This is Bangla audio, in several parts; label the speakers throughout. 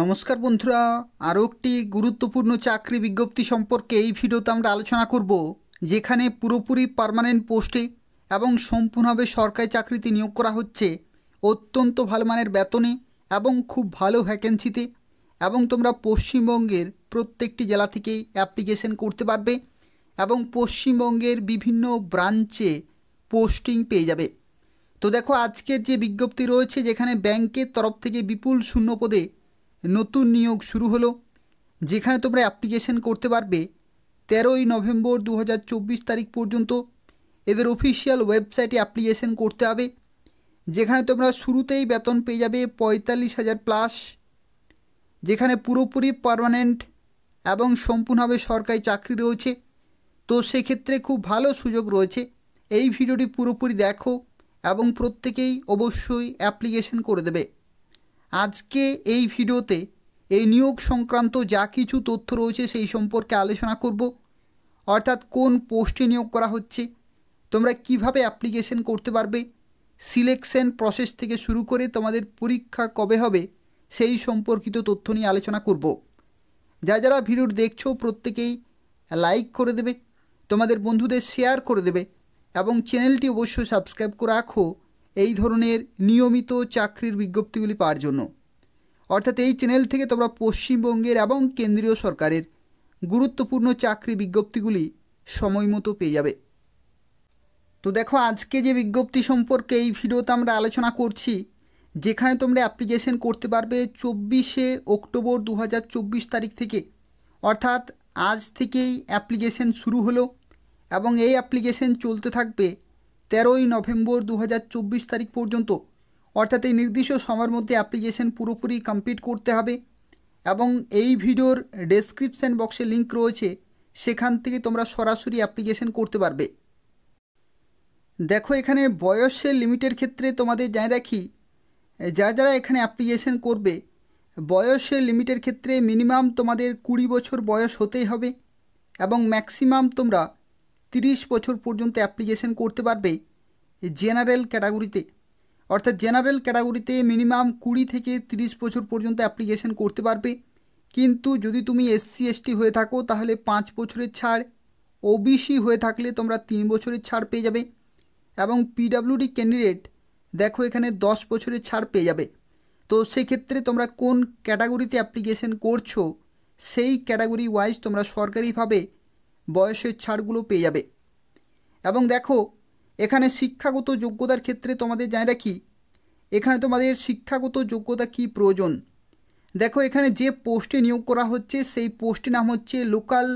Speaker 1: নমস্কার বন্ধুরা আরও একটি গুরুত্বপূর্ণ চাকরি বিজ্ঞপ্তি সম্পর্কে এই ভিডিওতে আমরা আলোচনা করব যেখানে পুরোপুরি পারমানেন্ট পোস্টে এবং সম্পূর্ণভাবে সরকারি চাকরিতে নিয়োগ করা হচ্ছে অত্যন্ত ভালো মানের বেতনে এবং খুব ভালো ভ্যাকেন্সিতে এবং তোমরা পশ্চিমবঙ্গের প্রত্যেকটি জেলা থেকেই অ্যাপ্লিকেশন করতে পারবে এবং পশ্চিমবঙ্গের বিভিন্ন ব্রাঞ্চে পোস্টিং পেয়ে যাবে তো দেখো আজকের যে বিজ্ঞপ্তি রয়েছে যেখানে ব্যাংকের তরফ থেকে বিপুল শূন্য পদে নতুন নিয়োগ শুরু হলো যেখানে তোমরা অ্যাপ্লিকেশন করতে পারবে তেরোই নভেম্বর দু তারিখ পর্যন্ত এদের অফিসিয়াল ওয়েবসাইটে অ্যাপ্লিকেশন করতে হবে যেখানে তোমরা শুরুতেই বেতন পেয়ে যাবে পঁয়তাল্লিশ হাজার প্লাস যেখানে পুরোপুরি পারমানেন্ট এবং সম্পূর্ণভাবে সরকারি চাকরি রয়েছে তো সেক্ষেত্রে খুব ভালো সুযোগ রয়েছে এই ভিডিওটি পুরোপুরি দেখো এবং প্রত্যেকেই অবশ্যই অ্যাপ্লিকেশন করে দেবে আজকে এই ভিডিওতে এই নিয়োগ সংক্রান্ত যা কিছু তথ্য রয়েছে সেই সম্পর্কে আলোচনা করব অর্থাৎ কোন পোস্টে নিয়োগ করা হচ্ছে তোমরা কিভাবে অ্যাপ্লিকেশন করতে পারবে সিলেকশন প্রসেস থেকে শুরু করে তোমাদের পরীক্ষা কবে হবে সেই সম্পর্কিত তথ্য নিয়ে আলোচনা করব যা যারা ভিডিওটি দেখছো প্রত্যেকেই লাইক করে দেবে তোমাদের বন্ধুদের শেয়ার করে দেবে এবং চ্যানেলটি অবশ্যই সাবস্ক্রাইব করে রাখো এই ধরনের নিয়মিত চাকরির বিজ্ঞপ্তিগুলি পাওয়ার জন্য অর্থাৎ এই চ্যানেল থেকে তোমরা পশ্চিমবঙ্গের এবং কেন্দ্রীয় সরকারের গুরুত্বপূর্ণ চাকরি বিজ্ঞপ্তিগুলি সময় মতো পেয়ে যাবে তো দেখো আজকে যে বিজ্ঞপ্তি সম্পর্কে এই ভিডিওতে আমরা আলোচনা করছি যেখানে তোমরা অ্যাপ্লিকেশন করতে পারবে চব্বিশে অক্টোবর দু তারিখ থেকে অর্থাৎ আজ থেকেই অ্যাপ্লিকেশন শুরু হলো এবং এই অ্যাপ্লিকেশন চলতে থাকবে তেরোই নভেম্বর দু তারিখ পর্যন্ত অর্থাৎ এই নির্দিষ্ট সময়ের মধ্যে অ্যাপ্লিকেশন পুরোপুরি কমপ্লিট করতে হবে এবং এই ভিডিওর ডেসক্রিপশান বক্সে লিঙ্ক রয়েছে সেখান থেকে তোমরা সরাসরি অ্যাপ্লিকেশন করতে পারবে দেখো এখানে বয়সের লিমিটের ক্ষেত্রে তোমাদের জানি রাখি যারা যারা এখানে অ্যাপ্লিকেশন করবে বয়সের লিমিটের ক্ষেত্রে মিনিমাম তোমাদের কুড়ি বছর বয়স হতেই হবে এবং ম্যাক্সিমাম তোমরা তিরিশ বছর পর্যন্ত অ্যাপ্লিকেশন করতে পারবে জেনারেল ক্যাটাগরিতে অর্থাৎ জেনারেল ক্যাটাগরিতে মিনিমাম কুড়ি থেকে তিরিশ বছর পর্যন্ত অ্যাপ্লিকেশন করতে পারবে কিন্তু যদি তুমি এসসি এসটি হয়ে থাকো তাহলে পাঁচ বছরের ছাড় ওবিসি হয়ে থাকলে তোমরা তিন বছরের ছাড় পেয়ে যাবে এবং পিডাব্লিউডি ক্যান্ডিডেট দেখো এখানে দশ বছরের ছাড় পেয়ে যাবে তো সেক্ষেত্রে তোমরা কোন ক্যাটাগরিতে অ্যাপ্লিকেশন করছো সেই ক্যাটাগরি ওয়াইজ তোমরা সরকারিভাবে বয়সের ছাড়গুলো পেয়ে যাবে এবং দেখো এখানে শিক্ষাগত যোগ্যতার ক্ষেত্রে তোমাদের জানে রাখি এখানে তোমাদের শিক্ষাগত যোগ্যতা কি প্রয়োজন দেখো এখানে যে পোস্টে নিয়োগ করা হচ্ছে সেই পোস্টের নাম হচ্ছে লোকাল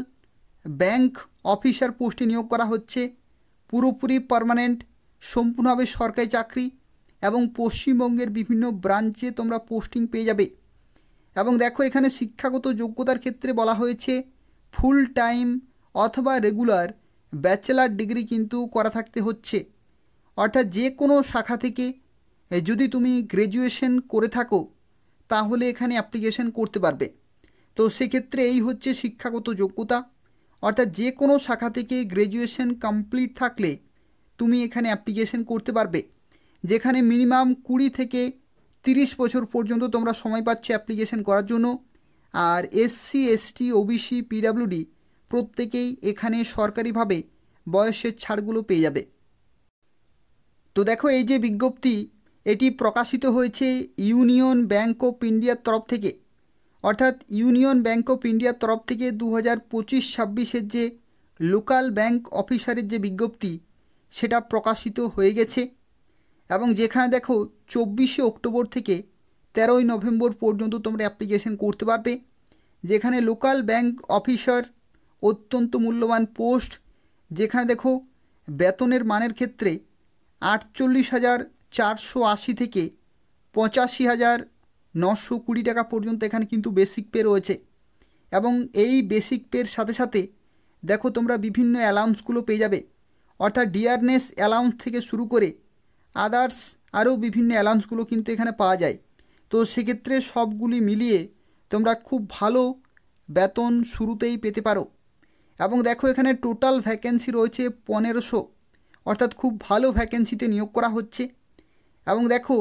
Speaker 1: ব্যাংক অফিসার পোস্টে নিয়োগ করা হচ্ছে পুরোপুরি পারমানেন্ট সম্পূর্ণভাবে সরকারি চাকরি এবং পশ্চিমবঙ্গের বিভিন্ন ব্রাঞ্চে তোমরা পোস্টিং পেয়ে যাবে এবং দেখো এখানে শিক্ষাগত যোগ্যতার ক্ষেত্রে বলা হয়েছে ফুল টাইম অথবা রেগুলার ব্যাচেলার ডিগ্রি কিন্তু করা থাকতে হচ্ছে অর্থাৎ যে কোনো শাখা থেকে যদি তুমি গ্র্যাজুয়েশন করে থাকো তাহলে এখানে অ্যাপ্লিকেশন করতে পারবে তো সেক্ষেত্রে এই হচ্ছে শিক্ষাগত যোগ্যতা অর্থাৎ যে কোনো শাখা থেকে গ্র্যাজুয়েশন কমপ্লিট থাকলে তুমি এখানে অ্যাপ্লিকেশন করতে পারবে যেখানে মিনিমাম কুড়ি থেকে তিরিশ বছর পর্যন্ত তোমরা সময় পাচ্ছ অ্যাপ্লিকেশন করার জন্য আর এসসি এসটি ওবিসি পিডাব্লিউডি প্রত্যেকেই এখানে সরকারিভাবে বয়সের ছাড়গুলো পেয়ে যাবে তো দেখো এই যে বিজ্ঞপ্তি এটি প্রকাশিত হয়েছে ইউনিয়ন ব্যাঙ্ক অফ ইন্ডিয়ার তরফ থেকে অর্থাৎ ইউনিয়ন ব্যাঙ্ক অফ ইন্ডিয়ার তরফ থেকে দু হাজার পঁচিশ ছাব্বিশের যে লোকাল ব্যাঙ্ক অফিসারের যে বিজ্ঞপ্তি সেটা প্রকাশিত হয়ে গেছে এবং যেখানে দেখো চব্বিশে অক্টোবর থেকে তেরোই নভেম্বর পর্যন্ত তোমরা অ্যাপ্লিকেশন করতে পারবে যেখানে লোকাল ব্যাঙ্ক অফিসার অত্যন্ত মূল্যবান পোস্ট যেখানে দেখো বেতনের মানের ক্ষেত্রে আটচল্লিশ হাজার চারশো আশি থেকে পঁচাশি হাজার নশো কুড়ি টাকা পর্যন্ত এখানে কিন্তু বেসিক পে রয়েছে এবং এই বেসিক পের সাথে সাথে দেখো তোমরা বিভিন্ন অ্যালাউন্সগুলো পেয়ে যাবে অর্থাৎ ডিয়ারনেস অ্যালাউন্স থেকে শুরু করে আদার্স আরও বিভিন্ন অ্যালাউন্সগুলো কিন্তু এখানে পাওয়া যায় তো সেক্ষেত্রে সবগুলি মিলিয়ে তোমরা খুব ভালো বেতন শুরুতেই পেতে পারো এবং দেখো এখানে টোটাল ভ্যাকেন্সি রয়েছে পনেরোশো অর্থাৎ খুব ভালো ভ্যাকেন্সিতে নিয়োগ করা হচ্ছে এবং দেখো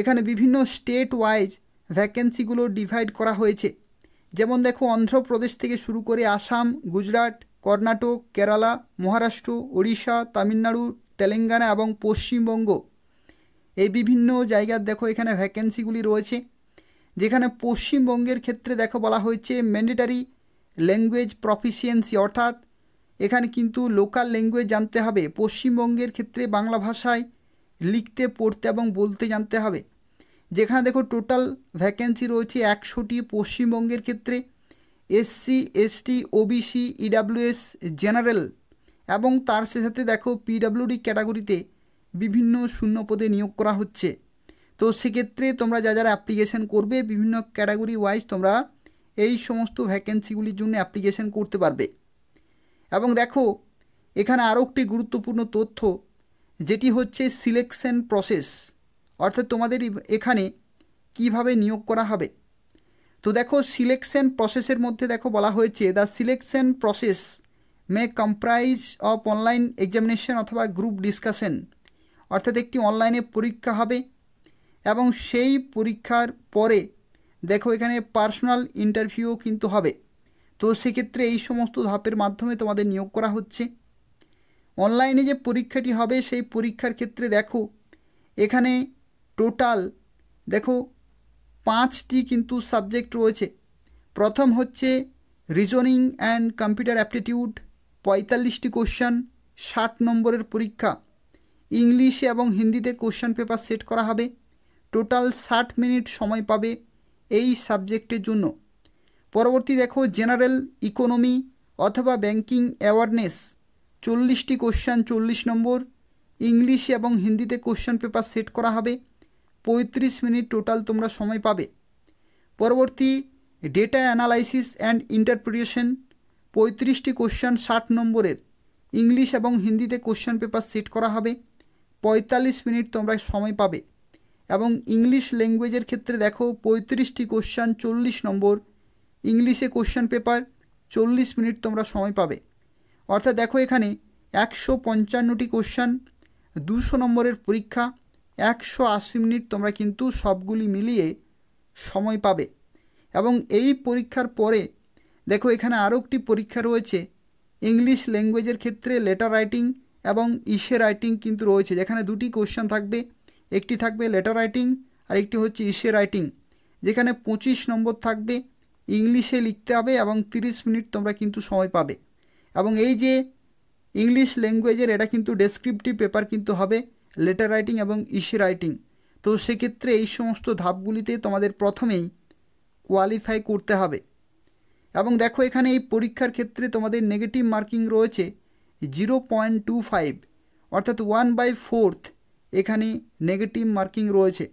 Speaker 1: এখানে বিভিন্ন স্টেট ওয়াইজ ভ্যাকেন্সিগুলো ডিভাইড করা হয়েছে যেমন দেখো অন্ধ্রপ্রদেশ থেকে শুরু করে আসাম গুজরাট কর্ণাটক কেরালা মহারাষ্ট্র ওড়িশা তামিলনাড়ু তেলেঙ্গানা এবং পশ্চিমবঙ্গ এই বিভিন্ন জায়গার দেখো এখানে ভ্যাকেন্সিগুলি রয়েছে যেখানে পশ্চিমবঙ্গের ক্ষেত্রে দেখো বলা হয়েছে ম্যান্ডেটারি ল্যাঙ্গুয়েজ প্রফিসিয়েন্সি অর্থাৎ এখানে কিন্তু লোকাল ল্যাঙ্গুয়েজ জানতে হবে পশ্চিমবঙ্গের ক্ষেত্রে বাংলা ভাষায় লিখতে পড়তে এবং বলতে জানতে হবে যেখানে দেখো টোটাল ভ্যাকেন্সি রয়েছে একশোটি পশ্চিমবঙ্গের ক্ষেত্রে SC ST OBC EWS general এবং তার সাথে দেখো পিডাব্লিউডি ক্যাটাগরিতে বিভিন্ন শূন্য পদে নিয়োগ করা হচ্ছে তো সেক্ষেত্রে তোমরা যা যারা অ্যাপ্লিকেশান করবে বিভিন্ন ক্যাটাগরি ওয়াইজ তোমরা এই সমস্ত ভ্যাকেন্সিগুলির জন্য অ্যাপ্লিকেশান করতে পারবে এবং দেখো এখানে আরও একটি গুরুত্বপূর্ণ তথ্য যেটি হচ্ছে সিলেকশন প্রসেস অর্থাৎ তোমাদের এখানে কিভাবে নিয়োগ করা হবে তো দেখো সিলেকশন প্রসেসের মধ্যে দেখো বলা হয়েছে the selection process may comprise of online examination অথবা গ্রুপ ডিসকাশন অর্থাৎ একটি অনলাইনে পরীক্ষা হবে এবং সেই পরীক্ষার পরে দেখো এখানে পার্সোনাল ইন্টারভিউও কিন্তু হবে তো সেক্ষেত্রে এই সমস্ত ধাপের মাধ্যমে তোমাদের নিয়োগ করা হচ্ছে অনলাইনে যে পরীক্ষাটি হবে সেই পরীক্ষার ক্ষেত্রে দেখো এখানে টোটাল দেখো পাঁচটি কিন্তু সাবজেক্ট রয়েছে প্রথম হচ্ছে রিজনিং অ্যান্ড কম্পিউটার অ্যাপটিটিউড পঁয়তাল্লিশটি কোশ্চান ষাট নম্বরের পরীক্ষা ইংলিশে এবং হিন্দিতে কোশ্চান পেপার সেট করা হবে টোটাল ষাট মিনিট সময় পাবে এই সাবজেক্টের জন্য পরবর্তী দেখো জেনারেল ইকোনমি অথবা ব্যাংকিং অ্যাওয়ারনেস চল্লিশটি কোশ্চান চল্লিশ নম্বর ইংলিশ এবং হিন্দিতে কোশ্চান পেপার সেট করা হবে পঁয়ত্রিশ মিনিট টোটাল তোমরা সময় পাবে পরবর্তী ডেটা অ্যানালাইসিস অ্যান্ড ইন্টারপ্রিটেশন পঁয়ত্রিশটি কোশ্চান ষাট নম্বরের ইংলিশ এবং হিন্দিতে কোশ্চান পেপার সেট করা হবে পঁয়তাল্লিশ মিনিট তোমরা সময় পাবে এবং ইংলিশ ল্যাঙ্গুয়েজের ক্ষেত্রে দেখো পঁয়ত্রিশটি কোশ্চান চল্লিশ নম্বর ইংলিশে কোশ্চান পেপার চল্লিশ মিনিট তোমরা সময় পাবে অর্থাৎ দেখো এখানে একশো পঞ্চান্নটি কোশ্চান দুশো নম্বরের পরীক্ষা একশো আশি মিনিট তোমরা কিন্তু সবগুলি মিলিয়ে সময় পাবে এবং এই পরীক্ষার পরে দেখো এখানে আরও একটি পরীক্ষা রয়েছে ইংলিশ ল্যাঙ্গুয়েজের ক্ষেত্রে লেটার রাইটিং এবং ইসে রাইটিং কিন্তু রয়েছে যেখানে দুটি কোশ্চান থাকবে একটি থাকবে লেটার রাইটিং আর একটি হচ্ছে ইসে রাইটিং যেখানে পঁচিশ নম্বর থাকবে ইংলিশে লিখতে হবে এবং 30 মিনিট তোমরা কিন্তু সময় পাবে এবং এই যে ইংলিশ ল্যাঙ্গুয়েজের এটা কিন্তু ডেসক্রিপটিভ পেপার কিন্তু হবে লেটার রাইটিং এবং ইসে রাইটিং তো সেক্ষেত্রে এই সমস্ত ধাপগুলিতে তোমাদের প্রথমেই কোয়ালিফাই করতে হবে এবং দেখো এখানে এই পরীক্ষার ক্ষেত্রে তোমাদের নেগেটিভ মার্কিং রয়েছে জিরো পয়েন্ট টু ফাইভ অর্থাৎ ওয়ান বাই ফোর্থ এখানে নেগেটিভ মার্কিং রয়েছে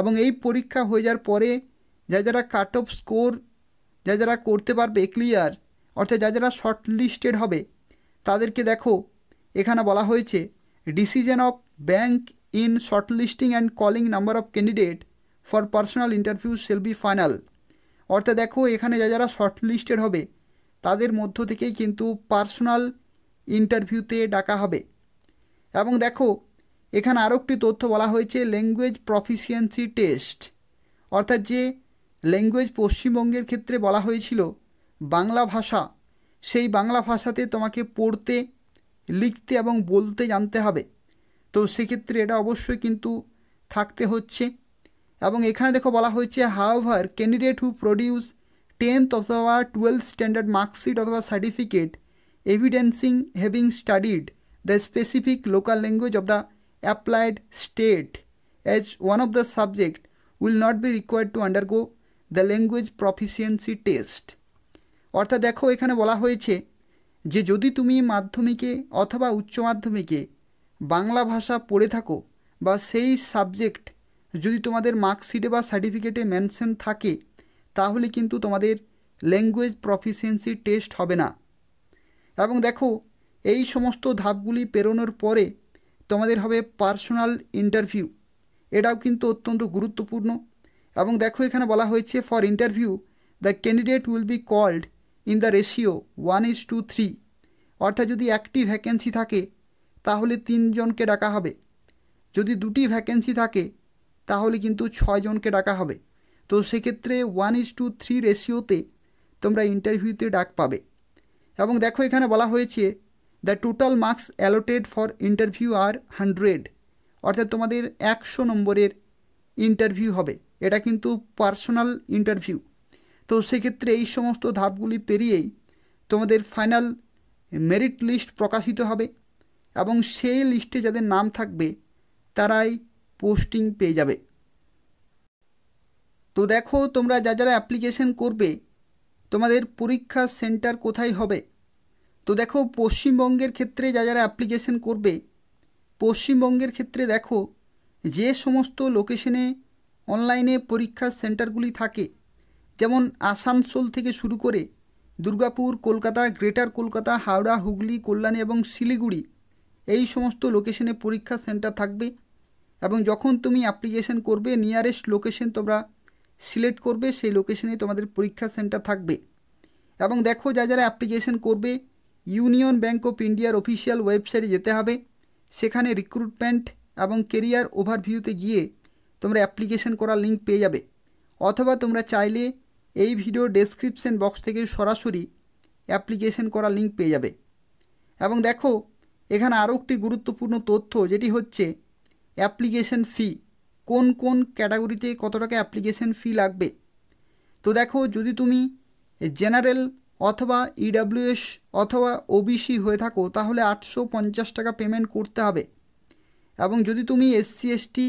Speaker 1: এবং এই পরীক্ষা হয়ে যাওয়ার পরে যা যারা কাট অফ স্কোর যা যারা করতে পারবে ক্লিয়ার অর্থাৎ যা যারা শর্ট লিস্টেড হবে তাদেরকে দেখো এখানে বলা হয়েছে decision of bank in shortlisting and calling number of candidate for personal interview shall be final অর্থাৎ দেখো এখানে যা যারা শর্ট লিস্টেড হবে তাদের মধ্য থেকেই কিন্তু পার্সোনাল ইন্টারভিউতে ডাকা হবে এবং দেখো এখানে আরও একটি তথ্য বলা হয়েছে ল্যাঙ্গুয়েজ প্রফিসিয়েন্সি টেস্ট অর্থাৎ যে ল্যাঙ্গুয়েজ পশ্চিমবঙ্গের ক্ষেত্রে বলা হয়েছিল বাংলা ভাষা সেই বাংলা ভাষাতে তোমাকে পড়তে লিখতে এবং বলতে জানতে হবে তো সেক্ষেত্রে এটা অবশ্যই কিন্তু থাকতে হচ্ছে এবং এখানে দেখো বলা হয়েছে however candidate who produce tenth অথবা টুয়েলভ স্ট্যান্ডার্ড মার্কশিট অথবা certificate evidencing having studied the specific local language of the applied state as one of the subject will not be required to undergo the language proficiency test অর্থাৎ দেখো এখানে বলা হয়েছে যে যদি তুমি মাধ্যমিকে অথবা উচ্চ মাধ্যমিকে বাংলা ভাষা পড়ে থাকো বা সেই সাবজেক্ট যদি তোমাদের মার্কশিটে বা সার্টিফিকেটে মেনশন থাকে তাহলে কিন্তু তোমাদের ল্যাঙ্গুয়েজ প্রফিসিয়েন্সি টেস্ট হবে না এবং দেখো এই সমস্ত ধাপগুলি পেরোনোর পরে তোমাদের হবে পার্সোনাল ইন্টারভিউ এটাও কিন্তু অত্যন্ত গুরুত্বপূর্ণ এবং দেখো এখানে বলা হয়েছে for interview the candidate will be called in the ratio one is to three অর্থাৎ যদি একটি ভ্যাকেন্সি থাকে তাহলে তিনজনকে ডাকা হবে যদি দুটি ভ্যাকেন্সি থাকে তাহলে কিন্তু ছয়জনকে ডাকা হবে তো সেক্ষেত্রে ওয়ান ইজ টু থ্রি রেশিওতে তোমরা ইন্টারভিউতে ডাক পাবে এবং দেখো এখানে বলা হয়েছে the total marks allotted for interview are hundred অর্থাৎ তোমাদের একশো নম্বরের ইন্টারভিউ হবে এটা কিন্তু পার্সোনাল ইন্টারভিউ তো সেক্ষেত্রে এই সমস্ত ধাপগুলি পেরিয়েই তোমাদের ফাইনাল মেরিট লিস্ট প্রকাশিত হবে এবং সেই লিস্টে যাদের নাম থাকবে তারাই পোস্টিং পেয়ে যাবে তো দেখো তোমরা যা যারা অ্যাপ্লিকেশন করবে তোমাদের পরীক্ষা সেন্টার কোথায় হবে তো দেখো পশ্চিমবঙ্গের ক্ষেত্রে যা যারা অ্যাপ্লিকেশন করবে পশ্চিমবঙ্গের ক্ষেত্রে দেখো যে সমস্ত লোকেশনে অনলাইনে পরীক্ষা সেন্টারগুলি থাকে যেমন আসানসোল থেকে শুরু করে দুর্গাপুর কলকাতা গ্রেটার কলকাতা হাওড়া হুগলি কল্যাণী এবং শিলিগুড়ি এই সমস্ত লোকেশনে পরীক্ষা সেন্টার থাকবে এবং যখন তুমি অ্যাপ্লিকেশন করবে নিয়ারেস্ট লোকেশন তোমরা সিলেক্ট করবে সেই লোকেশনে তোমাদের পরীক্ষা সেন্টার থাকবে এবং দেখো যা যারা অ্যাপ্লিকেশন করবে ইউনিয়ন ব্যাঙ্ক অফ ইন্ডিয়ার অফিসিয়াল ওয়েবসাইটে যেতে হবে সেখানে রিক্রুটমেন্ট এবং কেরিয়ার ওভারভিউতে গিয়ে তোমরা অ্যাপ্লিকেশন করার লিঙ্ক পেয়ে যাবে অথবা তোমরা চাইলে এই ভিডিও ডেসক্রিপশন বক্স থেকে সরাসরি অ্যাপ্লিকেশন করার লিঙ্ক পেয়ে যাবে এবং দেখো এখানে আরও একটি গুরুত্বপূর্ণ তথ্য যেটি হচ্ছে অ্যাপ্লিকেশন ফি কোন কোন ক্যাটাগরিতে কত টাকা অ্যাপ্লিকেশন ফি লাগবে তো দেখো যদি তুমি জেনারেল অথবা ইডাব্লিউএস e অথবা ওবিসি হয়ে থাকো তাহলে আটশো পঞ্চাশ টাকা পেমেন্ট করতে হবে এবং যদি তুমি এসসি এসটি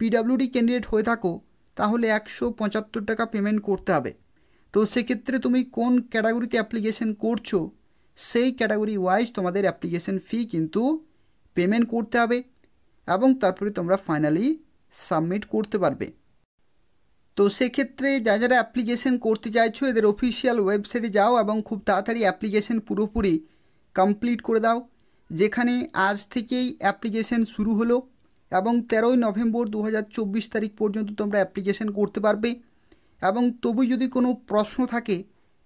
Speaker 1: পিডাব্লিউডি ক্যান্ডিডেট হয়ে থাকো তাহলে একশো পঁচাত্তর টাকা পেমেন্ট করতে হবে তো সেক্ষেত্রে তুমি কোন ক্যাটাগরিতে অ্যাপ্লিকেশন করছো সেই ক্যাটাগরি ওয়াইজ তোমাদের অ্যাপ্লিকেশন ফি কিন্তু পেমেন্ট করতে হবে এবং তারপরে তোমরা ফাইনালি সাবমিট করতে পারবে তো সেক্ষেত্রে যা যারা অ্যাপ্লিকেশন করতে চাইছো এদের অফিসিয়াল ওয়েবসাইটে যাও এবং খুব তাড়াতাড়ি অ্যাপ্লিকেশন পুরোপুরি কমপ্লিট করে দাও যেখানে আজ থেকেই অ্যাপ্লিকেশন শুরু হলো এবং তেরোই নভেম্বর দু তারিখ পর্যন্ত তোমরা অ্যাপ্লিকেশন করতে পারবে এবং তবু যদি কোনো প্রশ্ন থাকে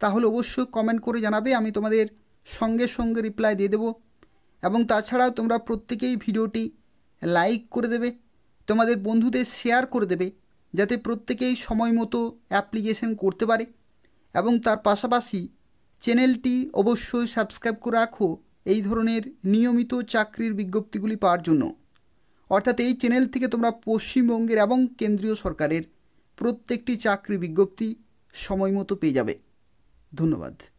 Speaker 1: তাহলে অবশ্যই কমেন্ট করে জানাবে আমি তোমাদের সঙ্গে সঙ্গে রিপ্লাই দিয়ে দেব এবং তাছাড়া তোমরা প্রত্যেকেই ভিডিওটি লাইক করে দেবে তোমাদের বন্ধুদের শেয়ার করে দেবে যাতে প্রত্যেকেই সময় মতো অ্যাপ্লিকেশন করতে পারে এবং তার পাশাপাশি চ্যানেলটি অবশ্যই সাবস্ক্রাইব করে রাখো এই ধরনের নিয়মিত চাকরির বিজ্ঞপ্তিগুলি পাওয়ার জন্য অর্থাৎ এই চ্যানেল থেকে তোমরা পশ্চিমবঙ্গের এবং কেন্দ্রীয় সরকারের প্রত্যেকটি চাকরি বিজ্ঞপ্তি সময় মতো পেয়ে যাবে ধন্যবাদ